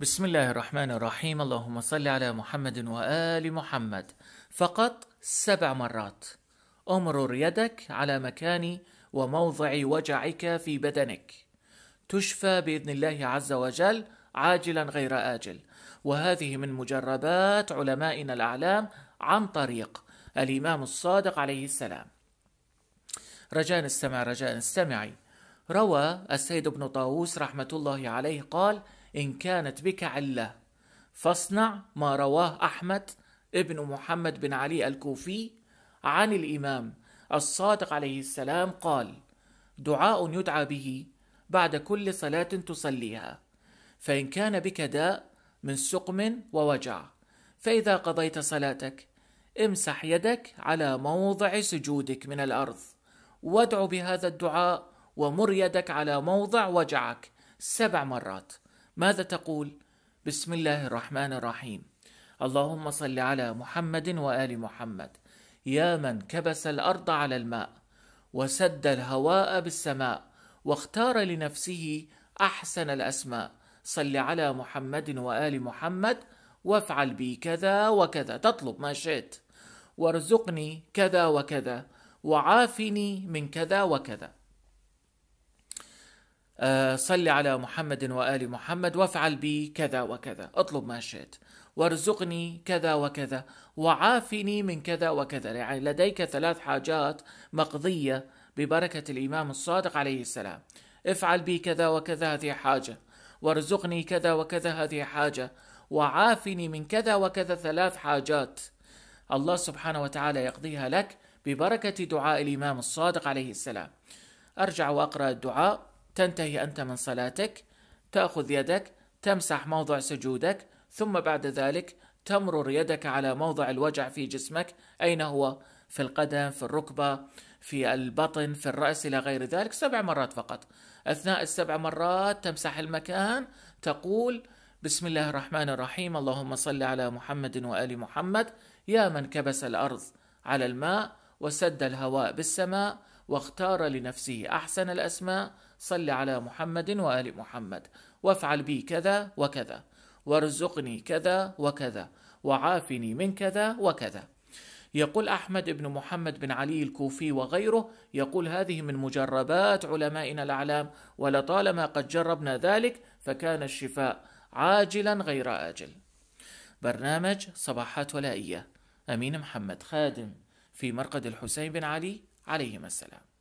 بسم الله الرحمن الرحيم اللهم صل على محمد وآل محمد فقط سبع مرات امرر يدك على مكان وموضع وجعك في بدنك تشفى بإذن الله عز وجل عاجلا غير آجل وهذه من مجربات علمائنا الأعلام عن طريق الإمام الصادق عليه السلام رجاء استمع رجاء استمعي روى السيد ابن طاووس رحمة الله عليه قال إن كانت بك علة فاصنع ما رواه أحمد ابن محمد بن علي الكوفي عن الإمام الصادق عليه السلام قال دعاء يدعى به بعد كل صلاة تصليها فإن كان بك داء من سقم ووجع فإذا قضيت صلاتك امسح يدك على موضع سجودك من الأرض وادع بهذا الدعاء ومر يدك على موضع وجعك سبع مرات ماذا تقول؟ بسم الله الرحمن الرحيم اللهم صل على محمد وآل محمد يا من كبس الأرض على الماء وسد الهواء بالسماء واختار لنفسه أحسن الأسماء صل على محمد وآل محمد وافعل بي كذا وكذا تطلب ما شئت وارزقني كذا وكذا وعافني من كذا وكذا آه، صل على محمد وآل محمد وافعل بي كذا وكذا اطلب ما شئت وارزقني كذا وكذا وعافني من كذا وكذا يعني لديك ثلاث حاجات مقضية ببركة الإمام الصادق عليه السلام افعل بي كذا وكذا هذه حاجة وارزقني كذا وكذا هذه حاجة وعافني من كذا وكذا ثلاث حاجات الله سبحانه وتعالى يقضيها لك ببركة دعاء الإمام الصادق عليه السلام أرجع وأقرأ الدعاء تنتهي أنت من صلاتك تأخذ يدك تمسح موضع سجودك ثم بعد ذلك تمرر يدك على موضع الوجع في جسمك أين هو؟ في القدم في الركبة في البطن في الرأس إلى غير ذلك سبع مرات فقط أثناء السبع مرات تمسح المكان تقول بسم الله الرحمن الرحيم اللهم صل على محمد وآل محمد يا من كبس الأرض على الماء وسد الهواء بالسماء واختار لنفسه أحسن الأسماء صل على محمد وآل محمد وافعل بي كذا وكذا وارزقني كذا وكذا وعافني من كذا وكذا يقول أحمد بن محمد بن علي الكوفي وغيره يقول هذه من مجربات علمائنا الأعلام ولطالما قد جربنا ذلك فكان الشفاء عاجلا غير آجل برنامج صباحات ولائية أمين محمد خادم في مرقد الحسين بن علي عليهما السلام